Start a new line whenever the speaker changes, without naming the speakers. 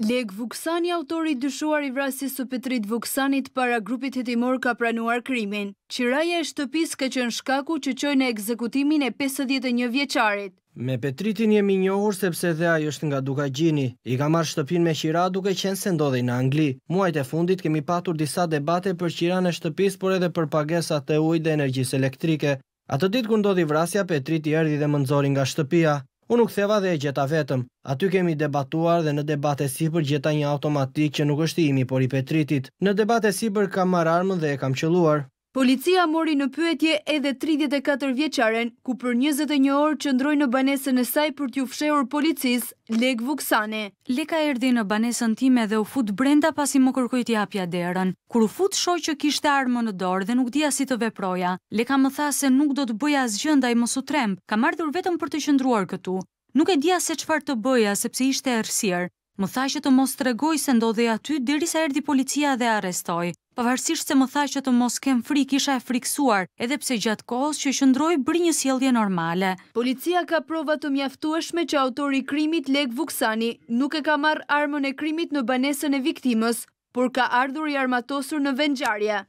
Leg Vuksani, autori dyshuar i vrasjes së Petrit Vuksanit para grupit hetimor ka pranuar krimin. Qiraja e shtëpis ka qenë shkaku që qojnë në ekzekutimin e 51 vjeqarit.
Me Petritin jemi njohur sepse dhe ajo është nga duka gjini. I ka marrë shtëpin me qira duke qenë se ndodhej në Angli. Muajt e fundit kemi patur disa debate për qira në shtëpis, por edhe për pagesa të ujt dhe energjis elektrike. Atë të ditë ndodhi vrasja, Petriti erdi dhe mëndzori nga shtëpia. Unë u ktheva dhe e gjeta vetëm, aty kemi debatuar dhe në debate si për gjeta një automatik që nuk është imi, por i petritit. Në debate si për kam mararmë dhe e kam qëluar.
Policia mori në pyetje edhe 34 vjeqaren, ku për
21 orë ndroj në banesën e saj për t'ju fshehur policis, Lek Vuksane. Leka erdi në banesën time dhe u fut brenda pasi më kërkoj t'i apja derën. Kur u fut shoj që kishte armë në dorë dhe nuk dhja si të veproja, Leka më tha se nuk do të bëja zgjënda i mosu trembë, ka mardhur vetëm për të qëndruar këtu. Nuk e dhja se qëfar të bëja sepse ishte ersirë. Më thaj që të mos të regoj se ndodhe aty diri sa erdi policia dhe arestoj. Pavarësisht se më thaj që të mos kem frik isha e friksuar, edhe pse gjatë kohës që shëndroj bërë një sjellje normale.
Policia ka provat të mjaftueshme që autori krimit Lek Vuksani nuk e ka marrë armën e krimit në banesën e viktimës, por ka ardhur i armatosur në vendjarja.